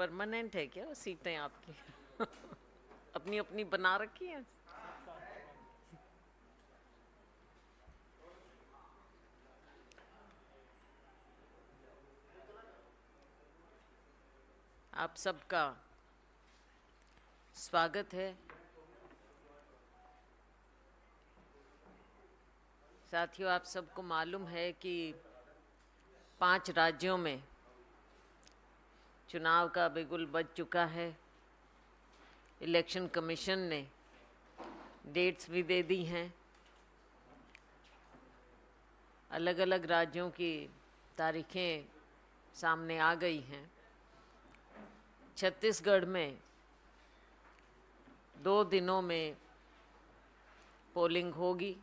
Permanent है क्या सीटें आपकी अपनी अपनी बना रखी हैं आप सबका स्वागत है साथियों आप सबको मालूम है कि पांच राज्यों में चुनाव का बिगुल बज चुका है इलेक्शन कमीशन ने डेट्स भी दे दी हैं अलग अलग राज्यों की तारीखें सामने आ गई हैं छत्तीसगढ़ में दो दिनों में पोलिंग होगी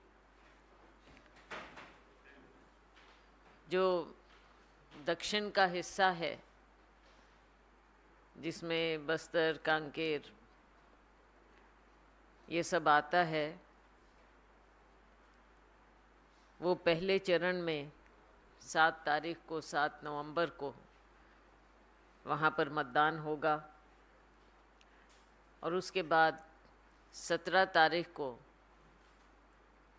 जो दक्षिण का हिस्सा है जिसमें बस्तर कांकेर ये सब आता है वो पहले चरण में सात तारीख को सात नवंबर को वहाँ पर मतदान होगा और उसके बाद सत्रह तारीख को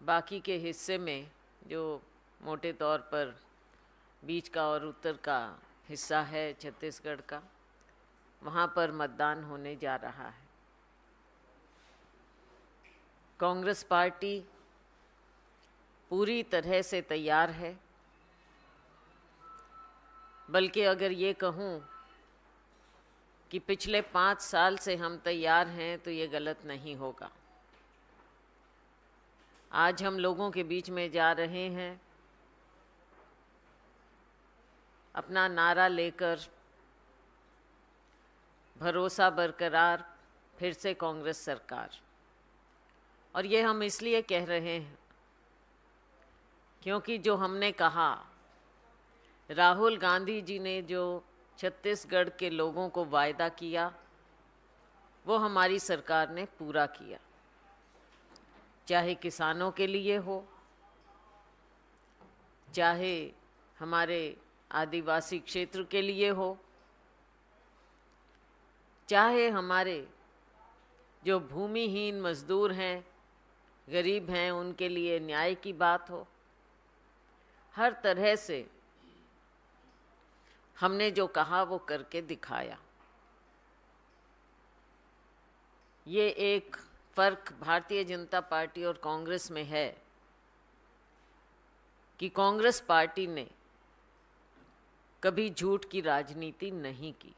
बाकी के हिस्से में जो मोटे तौर पर बीच का और उत्तर का हिस्सा है छत्तीसगढ़ का वहाँ पर मतदान होने जा रहा है कांग्रेस पार्टी पूरी तरह से तैयार है बल्कि अगर ये कहूँ कि पिछले पाँच साल से हम तैयार हैं तो ये गलत नहीं होगा आज हम लोगों के बीच में जा रहे हैं अपना नारा लेकर भरोसा बरकरार फिर से कांग्रेस सरकार और ये हम इसलिए कह रहे हैं क्योंकि जो हमने कहा राहुल गांधी जी ने जो छत्तीसगढ़ के लोगों को वायदा किया वो हमारी सरकार ने पूरा किया चाहे किसानों के लिए हो चाहे हमारे आदिवासी क्षेत्र के लिए हो चाहे हमारे जो भूमिहीन मजदूर हैं गरीब हैं उनके लिए न्याय की बात हो हर तरह से हमने जो कहा वो करके दिखाया ये एक फ़र्क भारतीय जनता पार्टी और कांग्रेस में है कि कांग्रेस पार्टी ने कभी झूठ की राजनीति नहीं की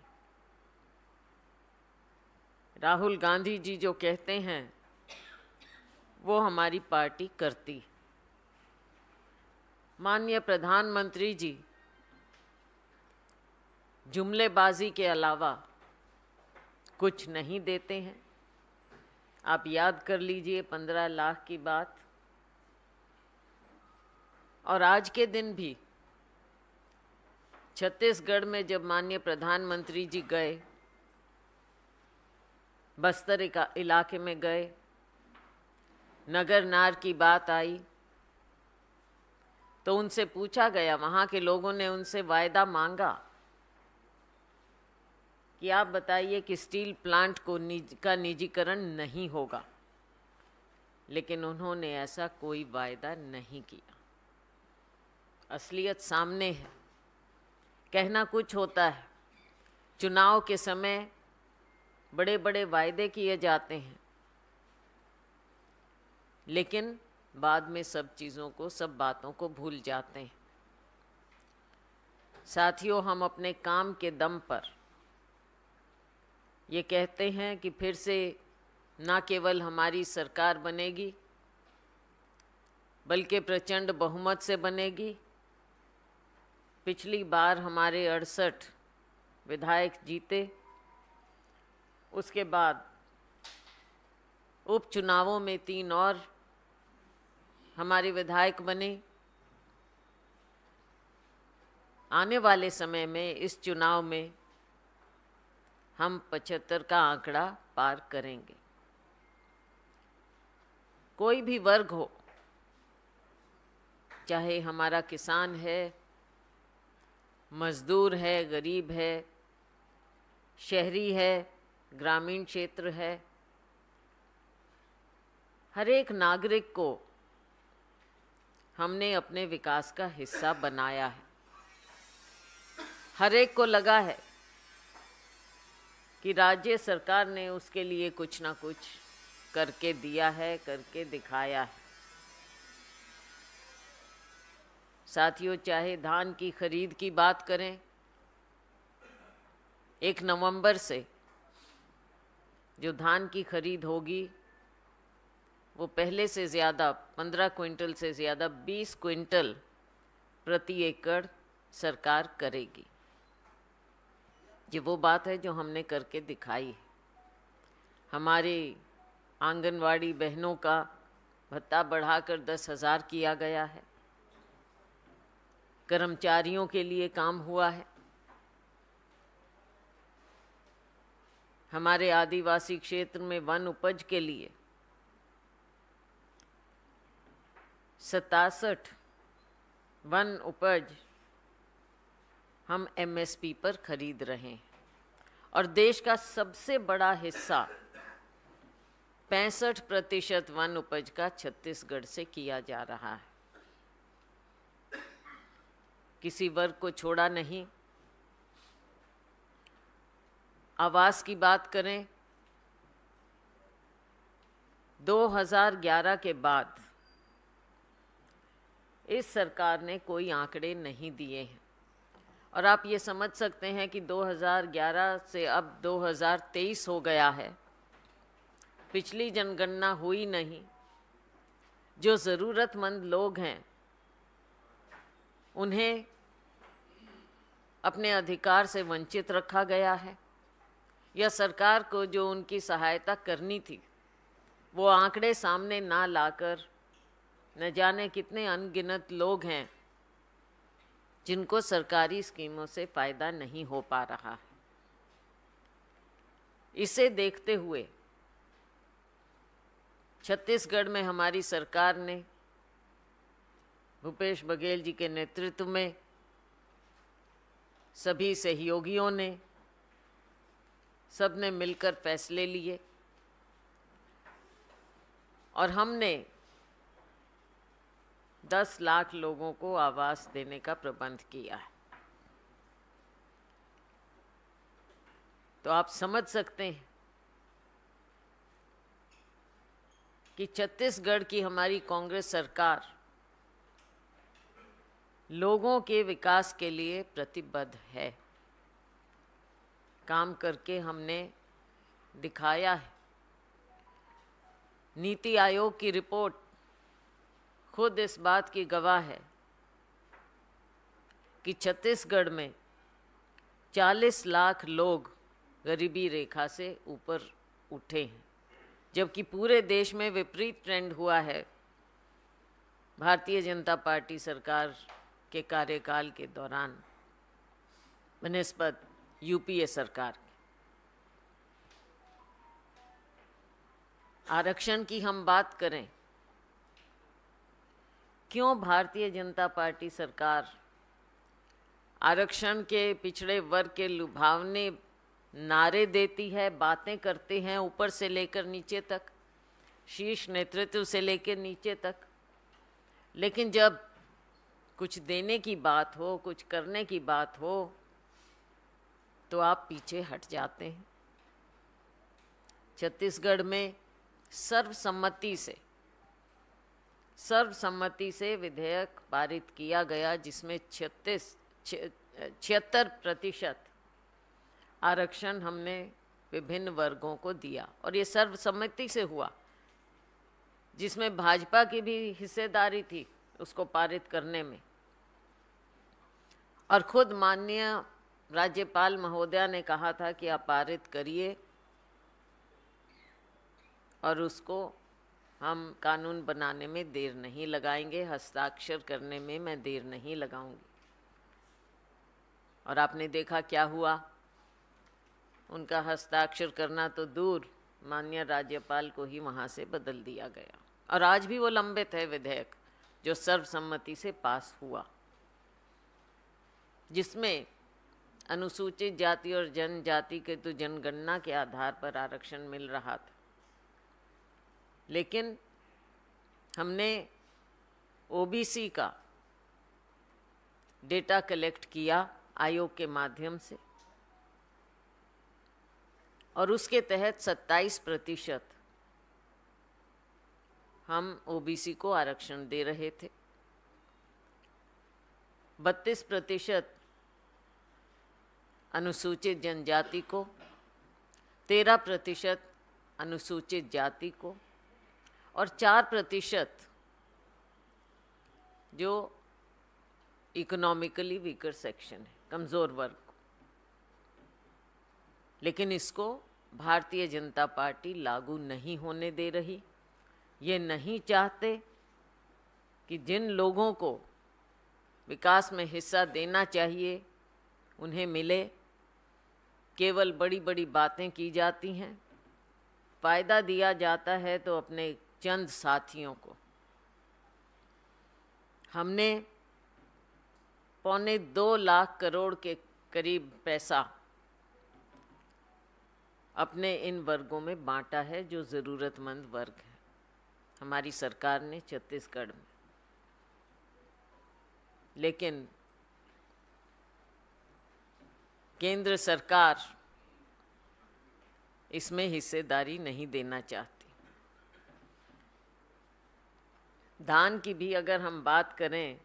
राहुल गांधी जी जो कहते हैं वो हमारी पार्टी करती माननीय प्रधानमंत्री जी जुमलेबाजी के अलावा कुछ नहीं देते हैं आप याद कर लीजिए पंद्रह लाख की बात और आज के दिन भी छत्तीसगढ़ में जब माननीय प्रधानमंत्री जी गए बस्तर इलाके में गए नगर नार की बात आई तो उनसे पूछा गया वहाँ के लोगों ने उनसे वायदा मांगा कि आप बताइए कि स्टील प्लांट को निज, का निजीकरण नहीं होगा लेकिन उन्होंने ऐसा कोई वायदा नहीं किया असलियत सामने है कहना कुछ होता है चुनाव के समय बड़े बड़े वायदे किए जाते हैं लेकिन बाद में सब चीज़ों को सब बातों को भूल जाते हैं साथियों हम अपने काम के दम पर ये कहते हैं कि फिर से ना केवल हमारी सरकार बनेगी बल्कि प्रचंड बहुमत से बनेगी पिछली बार हमारे अड़सठ विधायक जीते उसके बाद उपचुनावों में तीन और हमारे विधायक बने आने वाले समय में इस चुनाव में हम पचहत्तर का आंकड़ा पार करेंगे कोई भी वर्ग हो चाहे हमारा किसान है मजदूर है गरीब है शहरी है ग्रामीण क्षेत्र है हर एक नागरिक को हमने अपने विकास का हिस्सा बनाया है हर एक को लगा है कि राज्य सरकार ने उसके लिए कुछ ना कुछ करके दिया है करके दिखाया है साथियों चाहे धान की खरीद की बात करें एक नवंबर से जो धान की खरीद होगी वो पहले से ज़्यादा पंद्रह क्विंटल से ज़्यादा बीस क्विंटल प्रति एकड़ सरकार करेगी ये वो बात है जो हमने करके दिखाई है हमारे आंगनवाड़ी बहनों का भत्ता बढ़ाकर दस हज़ार किया गया है कर्मचारियों के लिए काम हुआ है हमारे आदिवासी क्षेत्र में वन उपज के लिए सतासठ वन उपज हम एमएसपी पर खरीद रहे हैं और देश का सबसे बड़ा हिस्सा पैंसठ प्रतिशत वन उपज का छत्तीसगढ़ से किया जा रहा है किसी वर्ग को छोड़ा नहीं आवास की बात करें 2011 के बाद इस सरकार ने कोई आंकड़े नहीं दिए हैं और आप ये समझ सकते हैं कि 2011 से अब 2023 हो गया है पिछली जनगणना हुई नहीं जो ज़रूरतमंद लोग हैं उन्हें अपने अधिकार से वंचित रखा गया है या सरकार को जो उनकी सहायता करनी थी वो आंकड़े सामने ना लाकर न जाने कितने अनगिनत लोग हैं जिनको सरकारी स्कीमों से फ़ायदा नहीं हो पा रहा है इसे देखते हुए छत्तीसगढ़ में हमारी सरकार ने भूपेश बघेल जी के नेतृत्व में सभी सहयोगियों ने सब ने मिलकर फैसले लिए और हमने दस लाख लोगों को आवास देने का प्रबंध किया है तो आप समझ सकते हैं कि छत्तीसगढ़ की हमारी कांग्रेस सरकार लोगों के विकास के लिए प्रतिबद्ध है काम करके हमने दिखाया है नीति आयोग की रिपोर्ट खुद इस बात की गवाह है कि छत्तीसगढ़ में 40 लाख लोग गरीबी रेखा से ऊपर उठे हैं जबकि पूरे देश में विपरीत ट्रेंड हुआ है भारतीय जनता पार्टी सरकार के कार्यकाल के दौरान बनस्पत यूपीए सरकार की आरक्षण की हम बात करें क्यों भारतीय जनता पार्टी सरकार आरक्षण के पिछड़े वर्ग के लुभावने नारे देती है बातें करते हैं ऊपर से लेकर नीचे तक शीर्ष नेतृत्व से लेकर नीचे तक लेकिन जब कुछ देने की बात हो कुछ करने की बात हो तो आप पीछे हट जाते हैं छत्तीसगढ़ में सर्वसम्मति से सर्वसम्मति से विधेयक पारित किया गया जिसमें छत्तीस छिहत्तर प्रतिशत आरक्षण हमने विभिन्न वर्गों को दिया और ये सर्वसम्मति से हुआ जिसमें भाजपा की भी हिस्सेदारी थी उसको पारित करने में और खुद माननीय राज्यपाल महोदया ने कहा था कि आप पारित करिए और उसको हम कानून बनाने में देर नहीं लगाएंगे हस्ताक्षर करने में मैं देर नहीं लगाऊंगी और आपने देखा क्या हुआ उनका हस्ताक्षर करना तो दूर मान्य राज्यपाल को ही वहाँ से बदल दिया गया और आज भी वो लंबित है विधेयक जो सर्वसम्मति से पास हुआ जिसमें अनुसूचित जाति और जनजाति के तो जनगणना के आधार पर आरक्षण मिल रहा था लेकिन हमने ओबीसी का डेटा कलेक्ट किया आयोग के माध्यम से और उसके तहत 27 प्रतिशत हम ओबीसी को आरक्षण दे रहे थे 32 प्रतिशत अनुसूचित जनजाति को तेरह प्रतिशत अनुसूचित जाति को और चार प्रतिशत जो इकोनॉमिकली वीकर सेक्शन है कमज़ोर वर्ग को लेकिन इसको भारतीय जनता पार्टी लागू नहीं होने दे रही ये नहीं चाहते कि जिन लोगों को विकास में हिस्सा देना चाहिए उन्हें मिले केवल बड़ी बड़ी बातें की जाती हैं फ़ायदा दिया जाता है तो अपने चंद साथियों को हमने पौने दो लाख करोड़ के करीब पैसा अपने इन वर्गों में बांटा है जो ज़रूरतमंद वर्ग है हमारी सरकार ने छत्तीसगढ़ में लेकिन केंद्र सरकार इसमें हिस्सेदारी नहीं देना चाहती धान की भी अगर हम बात करें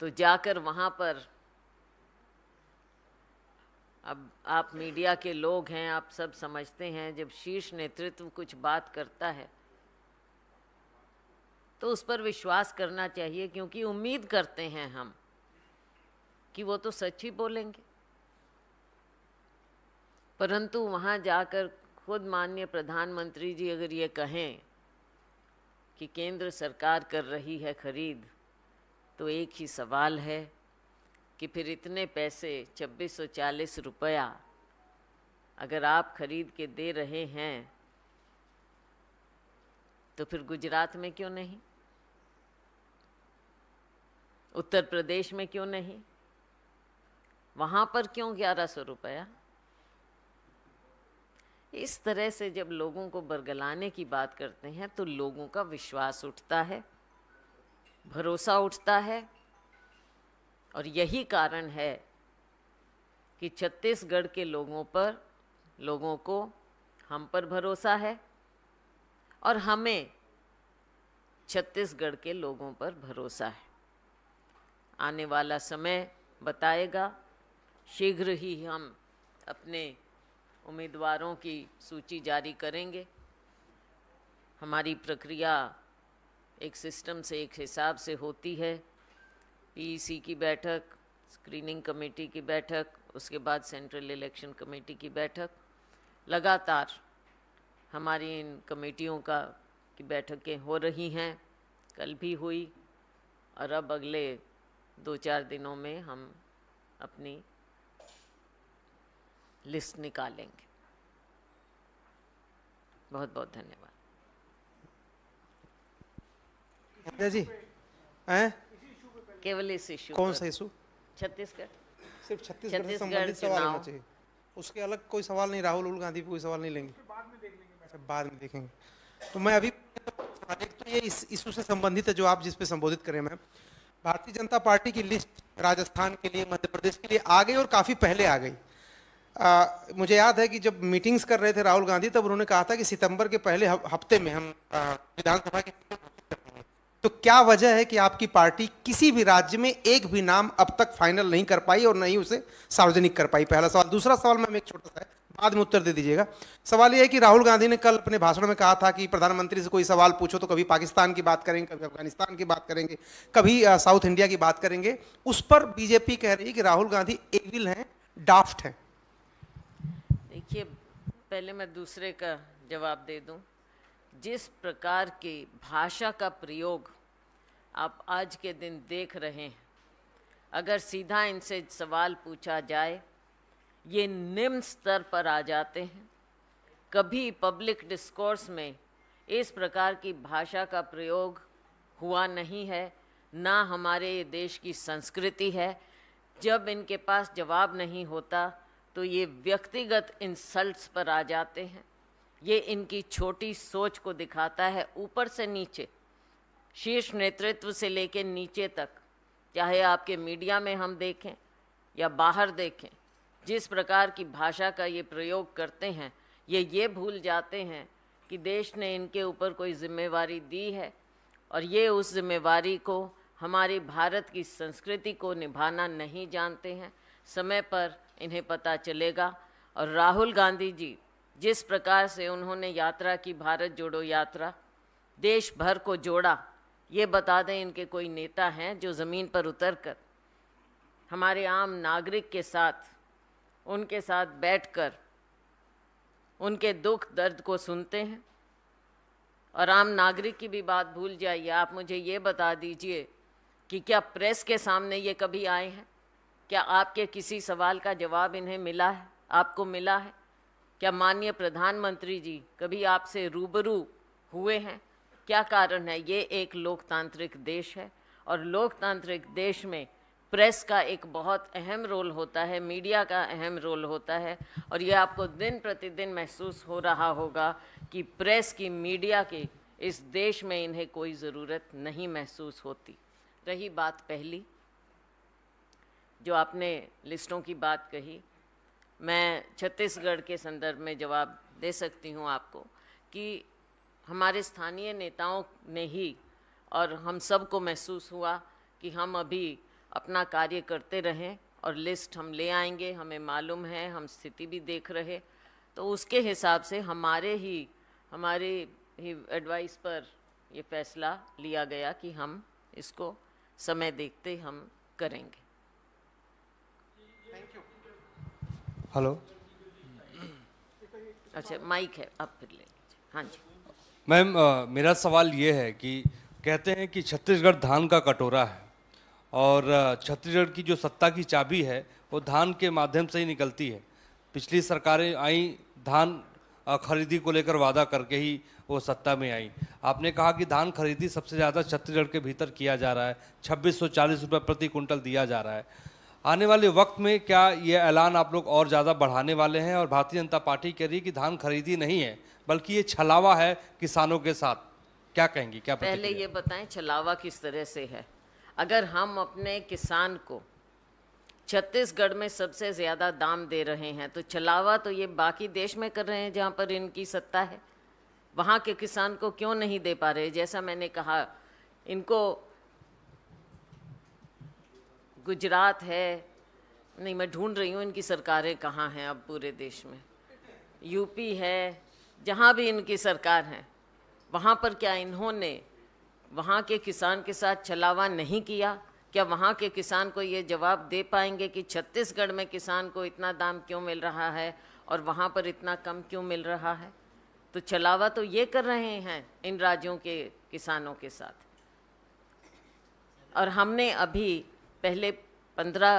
तो जाकर वहाँ पर अब आप मीडिया के लोग हैं आप सब समझते हैं जब शीर्ष नेतृत्व कुछ बात करता है तो उस पर विश्वास करना चाहिए क्योंकि उम्मीद करते हैं हम कि वो तो सच ही बोलेंगे परंतु वहाँ जाकर खुद माननीय प्रधानमंत्री जी अगर ये कहें कि केंद्र सरकार कर रही है खरीद तो एक ही सवाल है कि फिर इतने पैसे छब्बीस सौ चालीस रुपया अगर आप खरीद के दे रहे हैं तो फिर गुजरात में क्यों नहीं उत्तर प्रदेश में क्यों नहीं वहाँ पर क्यों ग्यारह सौ रुपया इस तरह से जब लोगों को बरगलाने की बात करते हैं तो लोगों का विश्वास उठता है भरोसा उठता है और यही कारण है कि छत्तीसगढ़ के लोगों पर लोगों को हम पर भरोसा है और हमें छत्तीसगढ़ के लोगों पर भरोसा है आने वाला समय बताएगा शीघ्र ही हम अपने उम्मीदवारों की सूची जारी करेंगे हमारी प्रक्रिया एक सिस्टम से एक हिसाब से होती है पीईसी की बैठक स्क्रीनिंग कमेटी की बैठक उसके बाद सेंट्रल इलेक्शन कमेटी की बैठक लगातार हमारी इन कमेटियों का की बैठकें हो रही हैं कल भी हुई और अब अगले दो चार दिनों में हम अपनी लिस्ट निकालेंगे बहुत बहुत धन्यवाद जी हैं केवल इस इशू कौन सा इशू छत्तीसगढ़ सिर्फ छत्तीसगढ़ सवाल होना चाहिए उसके अलग कोई सवाल नहीं राहुल गांधी कोई सवाल नहीं लेंगे बाद में लेंगे बाद में देखेंगे तो मैं अभी एक तो ये इस इशू से संबंधित है जो आप जिस पे संबोधित करें मैम भारतीय जनता पार्टी की लिस्ट राजस्थान के लिए मध्य प्रदेश के लिए आ गई और काफी पहले आ गई आ, मुझे याद है कि जब मीटिंग्स कर रहे थे राहुल गांधी तब उन्होंने कहा था कि सितंबर के पहले हफ्ते में हम विधानसभा के तो क्या वजह है कि आपकी पार्टी किसी भी राज्य में एक भी नाम अब तक फाइनल नहीं कर पाई और नहीं उसे सार्वजनिक कर पाई पहला सवाल दूसरा सवाल मैम एक छोटा सा है बाद में उत्तर दे दीजिएगा सवाल यह है कि राहुल गांधी ने कल अपने भाषण में कहा था कि प्रधानमंत्री से कोई सवाल पूछो तो कभी पाकिस्तान की बात करेंगे कभी अफगानिस्तान की बात करेंगे कभी साउथ इंडिया की बात करेंगे उस पर बीजेपी कह रही है कि राहुल गांधी एविल हैं डाफ्ट हैं देखिए पहले मैं दूसरे का जवाब दे दूं जिस प्रकार की भाषा का प्रयोग आप आज के दिन देख रहे हैं अगर सीधा इनसे सवाल पूछा जाए ये निम्न स्तर पर आ जाते हैं कभी पब्लिक डिस्कोर्स में इस प्रकार की भाषा का प्रयोग हुआ नहीं है ना हमारे देश की संस्कृति है जब इनके पास जवाब नहीं होता तो ये व्यक्तिगत इंसल्ट्स पर आ जाते हैं ये इनकी छोटी सोच को दिखाता है ऊपर से नीचे शीर्ष नेतृत्व से लेकर नीचे तक चाहे आपके मीडिया में हम देखें या बाहर देखें जिस प्रकार की भाषा का ये प्रयोग करते हैं ये ये भूल जाते हैं कि देश ने इनके ऊपर कोई जिम्मेवारी दी है और ये उस जिम्मेवारी को हमारी भारत की संस्कृति को निभाना नहीं जानते हैं समय पर इन्हें पता चलेगा और राहुल गांधी जी जिस प्रकार से उन्होंने यात्रा की भारत जोड़ो यात्रा देश भर को जोड़ा ये बता दें इनके कोई नेता हैं जो ज़मीन पर उतर कर हमारे आम नागरिक के साथ उनके साथ बैठकर उनके दुख दर्द को सुनते हैं और आम नागरिक की भी बात भूल जाइए आप मुझे ये बता दीजिए कि क्या प्रेस के सामने ये कभी आए हैं क्या आपके किसी सवाल का जवाब इन्हें मिला है आपको मिला है क्या माननीय प्रधानमंत्री जी कभी आपसे रूबरू हुए हैं क्या कारण है ये एक लोकतांत्रिक देश है और लोकतांत्रिक देश में प्रेस का एक बहुत अहम रोल होता है मीडिया का अहम रोल होता है और यह आपको दिन प्रतिदिन महसूस हो रहा होगा कि प्रेस की मीडिया के इस देश में इन्हें कोई ज़रूरत नहीं महसूस होती रही बात पहली जो आपने लिस्टों की बात कही मैं छत्तीसगढ़ के संदर्भ में जवाब दे सकती हूँ आपको कि हमारे स्थानीय नेताओं ने ही और हम सबको महसूस हुआ कि हम अभी अपना कार्य करते रहें और लिस्ट हम ले आएंगे हमें मालूम है हम स्थिति भी देख रहे तो उसके हिसाब से हमारे ही हमारे ही एडवाइस पर ये फैसला लिया गया कि हम इसको समय देखते हम करेंगे हेलो अच्छा माइक है आप फिर ले हाँ जी मैम मेरा सवाल ये है कि कहते हैं कि छत्तीसगढ़ धान का कटोरा है और छत्तीसगढ़ की जो सत्ता की चाबी है वो धान के माध्यम से ही निकलती है पिछली सरकारें आई धान खरीदी को लेकर वादा करके ही वो सत्ता में आई आपने कहा कि धान खरीदी सबसे ज़्यादा छत्तीसगढ़ के भीतर किया जा रहा है छब्बीस सौ चालीस रुपये प्रति क्विंटल दिया जा रहा है आने वाले वक्त में क्या ये ऐलान आप लोग और ज़्यादा बढ़ाने वाले हैं और भारतीय जनता पार्टी कह रही है कि धान खरीदी नहीं है बल्कि ये छलावा है किसानों के साथ क्या कहेंगी क्या पहले ये बताएं छलावा किस तरह से है अगर हम अपने किसान को छत्तीसगढ़ में सबसे ज़्यादा दाम दे रहे हैं तो छलावा तो ये बाकी देश में कर रहे हैं जहाँ पर इनकी सत्ता है वहाँ के किसान को क्यों नहीं दे पा रहे जैसा मैंने कहा इनको गुजरात है नहीं मैं ढूंढ रही हूँ इनकी सरकारें कहाँ हैं अब पूरे देश में यूपी है जहाँ भी इनकी सरकार है वहाँ पर क्या इन्होंने वहाँ के किसान के साथ छलावा नहीं किया क्या वहाँ के किसान को ये जवाब दे पाएंगे कि छत्तीसगढ़ में किसान को इतना दाम क्यों मिल रहा है और वहाँ पर इतना कम क्यों मिल रहा है तो छलावा तो ये कर रहे हैं इन राज्यों के किसानों के साथ और हमने अभी पहले पंद्रह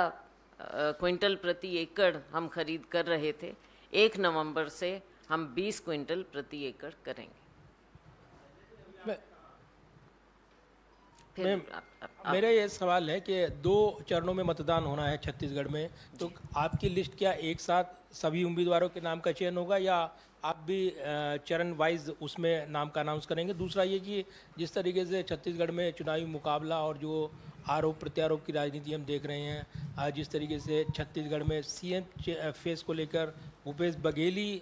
क्विंटल प्रति एकड़ हम खरीद कर रहे थे एक नवंबर से हम बीस क्विंटल प्रति एकड़ करेंगे मैम मेरा ये सवाल है कि दो चरणों में मतदान होना है छत्तीसगढ़ में तो आपकी लिस्ट क्या एक साथ सभी उम्मीदवारों के नाम का चयन होगा या आप भी चरण वाइज उसमें नाम का अनाउंस करेंगे दूसरा ये कि जिस तरीके से छत्तीसगढ़ में चुनावी मुकाबला और जो आरोप प्रत्यारोप की राजनीति हम देख रहे हैं आज जिस तरीके से छत्तीसगढ़ में सीएम फेस को लेकर भूपेश बघेल ही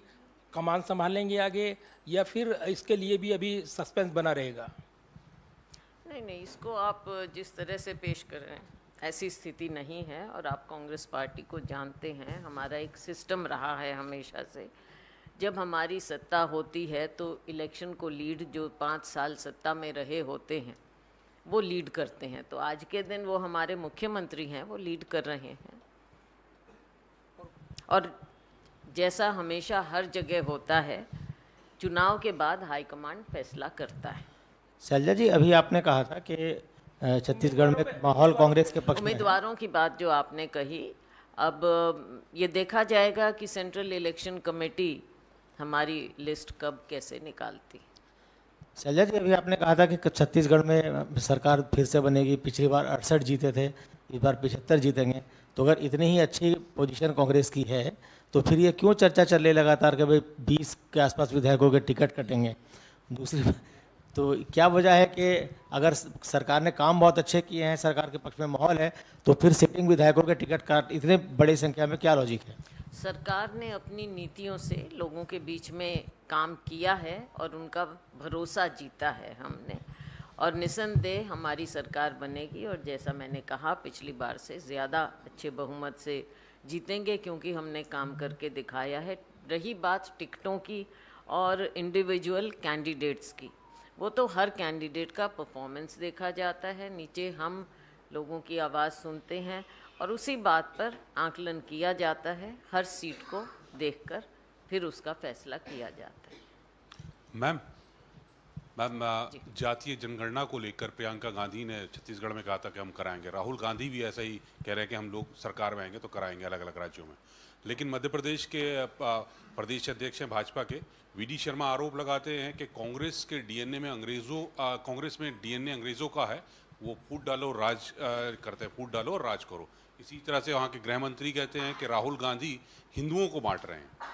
कमान संभालेंगे आगे या फिर इसके लिए भी अभी सस्पेंस बना रहेगा नहीं नहीं इसको आप जिस तरह से पेश कर रहे हैं ऐसी स्थिति नहीं है और आप कांग्रेस पार्टी को जानते हैं हमारा एक सिस्टम रहा है हमेशा से जब हमारी सत्ता होती है तो इलेक्शन को लीड जो पाँच साल सत्ता में रहे होते हैं वो लीड करते हैं तो आज के दिन वो हमारे मुख्यमंत्री हैं वो लीड कर रहे हैं और जैसा हमेशा हर जगह होता है चुनाव के बाद हाईकमांड फैसला करता है शैलजा जी अभी आपने कहा था कि छत्तीसगढ़ में माहौल कांग्रेस के पक्ष उम्मीदवारों की बात जो आपने कही अब ये देखा जाएगा कि सेंट्रल इलेक्शन कमेटी हमारी लिस्ट कब कैसे निकालती है शैलजा जी अभी आपने कहा था कि छत्तीसगढ़ में सरकार फिर से बनेगी पिछली बार अड़सठ जीते थे इस बार पिछहत्तर जीतेंगे तो अगर इतनी ही अच्छी पोजीशन कांग्रेस की है तो फिर ये क्यों चर्चा चल रही लगातार कि भाई बीस के आसपास विधायकों के टिकट कटेंगे दूसरी तो क्या वजह है कि अगर सरकार ने काम बहुत अच्छे किए हैं सरकार के पक्ष में माहौल है तो फिर सिटिंग विधायकों के टिकट काट इतने बड़ी संख्या में क्या लॉजिक है सरकार ने अपनी नीतियों से लोगों के बीच में काम किया है और उनका भरोसा जीता है हमने और निसंदेह हमारी सरकार बनेगी और जैसा मैंने कहा पिछली बार से ज़्यादा अच्छे बहुमत से जीतेंगे क्योंकि हमने काम करके दिखाया है रही बात टिकटों की और इंडिविजुअल कैंडिडेट्स की वो तो हर कैंडिडेट का परफॉर्मेंस देखा जाता है नीचे हम लोगों की आवाज़ सुनते हैं और उसी बात पर आकलन किया जाता है हर सीट को देखकर फिर उसका फैसला किया जाता है मैम मैम जातीय जनगणना को लेकर प्रियंका गांधी ने छत्तीसगढ़ में कहा था कि हम कराएंगे राहुल गांधी भी ऐसा ही कह रहे हैं कि हम लोग सरकार में आएंगे तो कराएंगे अलग अलग राज्यों में लेकिन मध्य प्रदेश के प्रदेश अध्यक्ष हैं भाजपा के वीडी शर्मा आरोप लगाते हैं कि कांग्रेस के डीएनए में अंग्रेज़ों कांग्रेस में डीएनए अंग्रेज़ों का है वो फूट डालो राज आ, करते हैं फूट डालो राज करो इसी तरह से वहाँ के गृह मंत्री कहते हैं कि राहुल गांधी हिंदुओं को बांट रहे हैं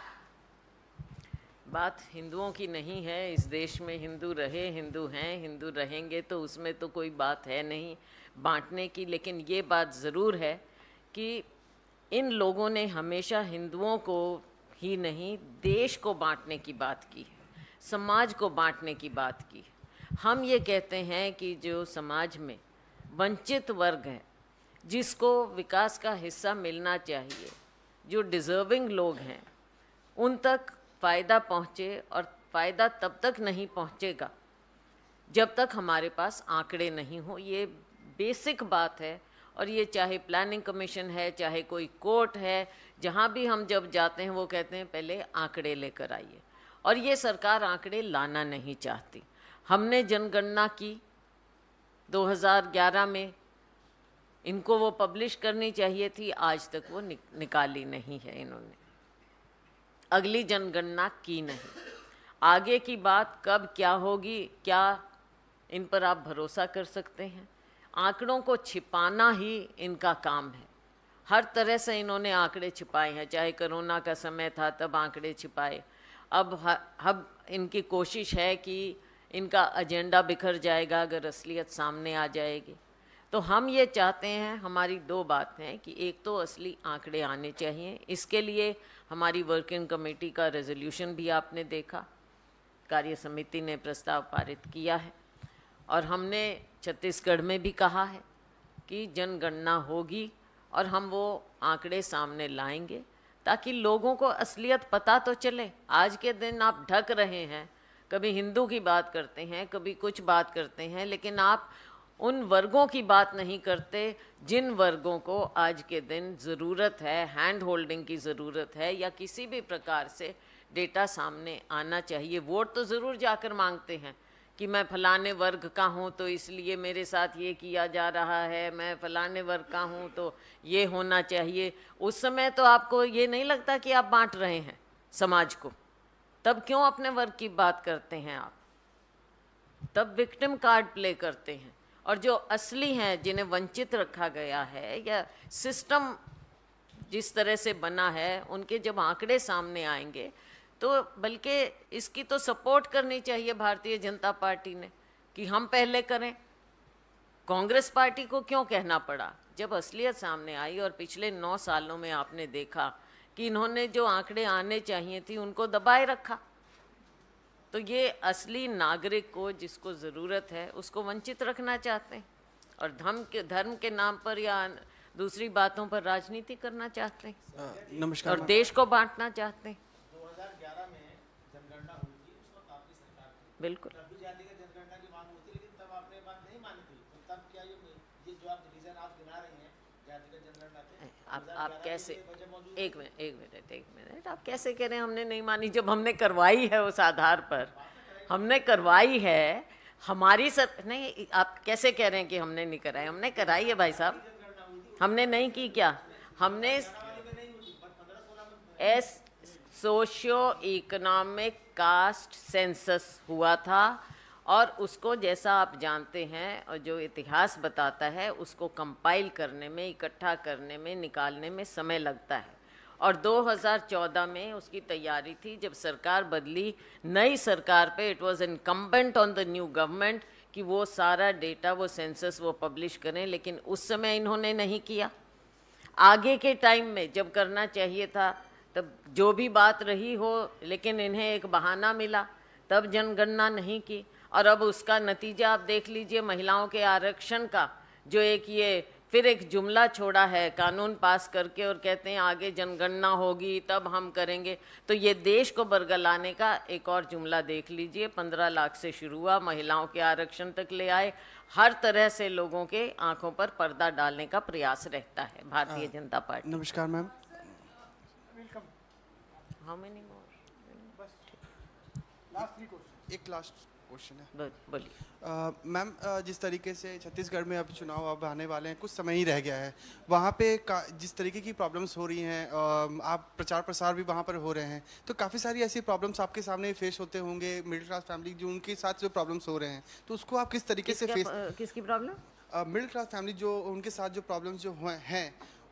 बात हिंदुओं की नहीं है इस देश में हिंदू रहे हिंदू हैं हिंदू रहेंगे तो उसमें तो कोई बात है नहीं बांटने की लेकिन ये बात ज़रूर है कि इन लोगों ने हमेशा हिंदुओं को ही नहीं देश को बांटने की बात की समाज को बांटने की बात की हम ये कहते हैं कि जो समाज में वंचित वर्ग है जिसको विकास का हिस्सा मिलना चाहिए जो डिज़र्विंग लोग हैं उन तक फ़ायदा पहुँचे और फ़ायदा तब तक नहीं पहुँचेगा जब तक हमारे पास आंकड़े नहीं हो ये बेसिक बात है और ये चाहे प्लानिंग कमीशन है चाहे कोई कोर्ट है जहाँ भी हम जब जाते हैं वो कहते हैं पहले आंकड़े लेकर आइए और ये सरकार आंकड़े लाना नहीं चाहती हमने जनगणना की 2011 में इनको वो पब्लिश करनी चाहिए थी आज तक वो निक, निकाली नहीं है इन्होंने अगली जनगणना की नहीं आगे की बात कब क्या होगी क्या इन पर आप भरोसा कर सकते हैं आंकड़ों को छिपाना ही इनका काम है हर तरह से इन्होंने आंकड़े छिपाए हैं चाहे कोरोना का समय था तब आंकड़े छिपाए अब अब इनकी कोशिश है कि इनका एजेंडा बिखर जाएगा अगर असलियत सामने आ जाएगी तो हम ये चाहते हैं हमारी दो बात हैं कि एक तो असली आंकड़े आने चाहिए इसके लिए हमारी वर्किंग कमेटी का रेजोल्यूशन भी आपने देखा कार्य समिति ने प्रस्ताव पारित किया है और हमने छत्तीसगढ़ में भी कहा है कि जनगणना होगी और हम वो आंकड़े सामने लाएंगे ताकि लोगों को असलियत पता तो चले आज के दिन आप ढक रहे हैं कभी हिंदू की बात करते हैं कभी कुछ बात करते हैं लेकिन आप उन वर्गों की बात नहीं करते जिन वर्गों को आज के दिन ज़रूरत है हैंड होल्डिंग की ज़रूरत है या किसी भी प्रकार से डेटा सामने आना चाहिए वोट तो ज़रूर जाकर मांगते हैं कि मैं फलाने वर्ग का हूँ तो इसलिए मेरे साथ ये किया जा रहा है मैं फलाने वर्ग का हूँ तो ये होना चाहिए उस समय तो आपको ये नहीं लगता कि आप बांट रहे हैं समाज को तब क्यों अपने वर्ग की बात करते हैं आप तब विक्टिम कार्ड प्ले करते हैं और जो असली हैं जिन्हें वंचित रखा गया है या सिस्टम जिस तरह से बना है उनके जब आंकड़े सामने आएंगे तो बल्कि इसकी तो सपोर्ट करनी चाहिए भारतीय जनता पार्टी ने कि हम पहले करें कांग्रेस पार्टी को क्यों कहना पड़ा जब असलियत सामने आई और पिछले नौ सालों में आपने देखा कि इन्होंने जो आंकड़े आने चाहिए थी उनको दबाए रखा तो ये असली नागरिक को जिसको ज़रूरत है उसको वंचित रखना चाहते हैं और धर्म के धर्म के नाम पर या दूसरी बातों पर राजनीति करना चाहते हैं हाँ, नमस्कार और देश को बांटना चाहते हैं बिल्कुल तो आप आप कैसे एक मिनट एक मिनट एक मिनट आप कैसे कह रहे हैं हमने नहीं मानी जब हमने करवाई है उस आधार पर हमने करवाई है हमारी सर नहीं आप कैसे कह रहे हैं कि हमने नहीं कराई हमने कराई है भाई साहब हमने नहीं की क्या हमने S socio economic caste census हुआ था और उसको जैसा आप जानते हैं और जो इतिहास बताता है उसको कंपाइल करने में इकट्ठा करने में निकालने में समय लगता है और 2014 में उसकी तैयारी थी जब सरकार बदली नई सरकार पे it was incumbent on the new government कि वो सारा डेटा वो सेंसस वो पब्लिश करें लेकिन उस समय इन्होंने नहीं किया आगे के टाइम में जब करना चाहिए था तब जो भी बात रही हो लेकिन इन्हें एक बहाना मिला तब जनगणना नहीं की और अब उसका नतीजा आप देख लीजिए महिलाओं के आरक्षण का जो एक ये फिर एक जुमला छोड़ा है कानून पास करके और कहते हैं आगे जनगणना होगी तब हम करेंगे तो ये देश को बरगलाने का एक और जुमला देख लीजिए पंद्रह लाख से शुरू हुआ महिलाओं के आरक्षण तक ले आए हर तरह से लोगों के आंखों पर पर्दा डालने का प्रयास रहता है भारतीय हाँ। जनता पार्टी नमस्कार मैम How many more? एक लास्ट क्वेश्चन है बोलिए मैम जिस तरीके से छत्तीसगढ़ में अब चुनाव अब आने वाले हैं कुछ समय ही रह गया है वहाँ पे जिस तरीके की प्रॉब्लम्स हो रही हैं आप प्रचार प्रसार भी वहाँ पर हो रहे हैं तो काफ़ी सारी ऐसी प्रॉब्लम्स आपके सामने फेस होते होंगे मिडिल क्लास फैमिली जो उनके साथ जो प्रॉब्लम्स हो रहे हैं तो उसको आप किस तरीके से फेस किसकी प्रॉब्लम मिडिल क्लास फैमिली जो उनके साथ जो प्रॉब्लम्स जो हैं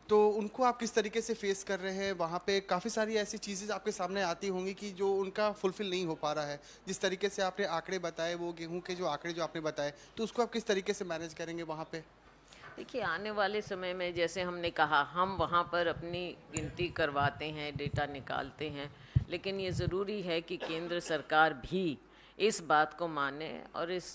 तो उनको आप किस तरीके से फेस कर रहे हैं वहाँ पे काफ़ी सारी ऐसी चीज़ें आपके सामने आती होंगी कि जो उनका फुलफिल नहीं हो पा रहा है जिस तरीके से आपने आंकड़े बताए वो गेहूँ के जो आंकड़े जो आपने बताए तो उसको आप किस तरीके से मैनेज करेंगे वहाँ पर देखिए आने वाले समय में जैसे हमने कहा हम वहाँ पर अपनी गिनती करवाते हैं डेटा निकालते हैं लेकिन ये ज़रूरी है कि केंद्र सरकार भी इस बात को माने और इस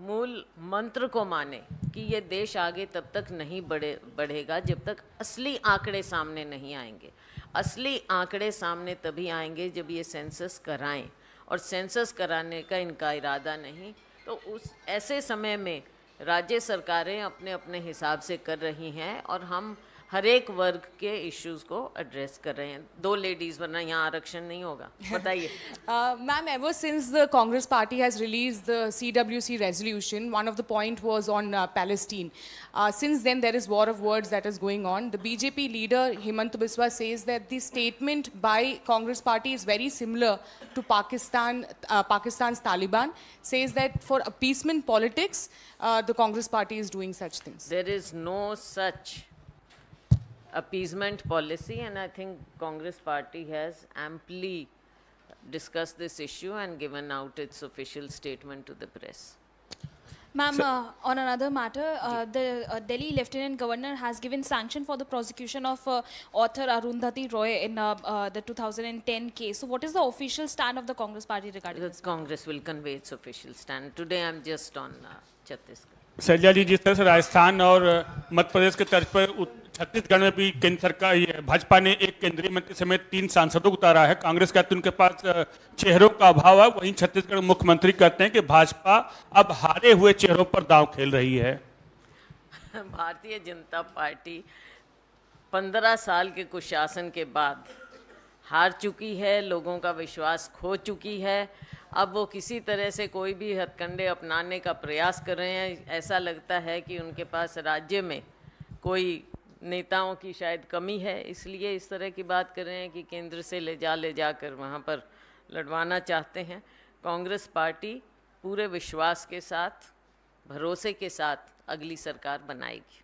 मूल मंत्र को माने कि ये देश आगे तब तक नहीं बढ़े बढ़ेगा जब तक असली आंकड़े सामने नहीं आएंगे असली आंकड़े सामने तभी आएंगे जब ये सेंसस कराएं और सेंसस कराने का इनका इरादा नहीं तो उस ऐसे समय में राज्य सरकारें अपने अपने हिसाब से कर रही हैं और हम हर एक वर्ग के इश्यूज को एड्रेस कर रहे हैं दो लेडीज वरना यहाँ आरक्षण नहीं होगा बताइए ma'am ever since the Congress party has release the C W C resolution one of the point was on Palestine since then there is war of words that is going on the BJP leader Hemant Biswa says that the statement by Congress party is very similar to Pakistan Pakistan Taliban says that for appeasement politics the uh, the Congress party is doing such things? There is no such appeasement policy and I think Congress party has amply discussed this issue and given out its official statement to the press. Ma'am, so, uh, on another matter, uh, the uh, Delhi Lieutenant Governor has given sanction for the prosecution of uh, author Arundhati Roy in uh, uh, the 2010 case. So, what is the official stand of the Congress party regarding the this? Congress will convey its official stand. Today, I'm just on Chhattisgarh. Shailja ji जिस तरह से राजस्थान और मध्य प्रदेश के तर्ज पर छत्तीसगढ़ में भी केंद्र सरकार भाजपा ने एक केंद्रीय मंत्री समेत तीन सांसदों को उतारा है कांग्रेस कहते तो हैं उनके पास चेहरों का अभाव है वहीं छत्तीसगढ़ मुख्यमंत्री कहते हैं कि भाजपा अब हारे हुए चेहरों पर दांव खेल रही है भारतीय जनता पार्टी पंद्रह साल के कुशासन के बाद हार चुकी है लोगों का विश्वास खो चुकी है अब वो किसी तरह से कोई भी हथकंडे अपनाने का प्रयास कर रहे हैं ऐसा लगता है कि उनके पास राज्य में कोई नेताओं की शायद कमी है इसलिए इस तरह की बात कर रहे हैं कि केंद्र से ले जा ले जाकर वहाँ पर लड़वाना चाहते हैं कांग्रेस पार्टी पूरे विश्वास के साथ भरोसे के साथ अगली सरकार बनाएगी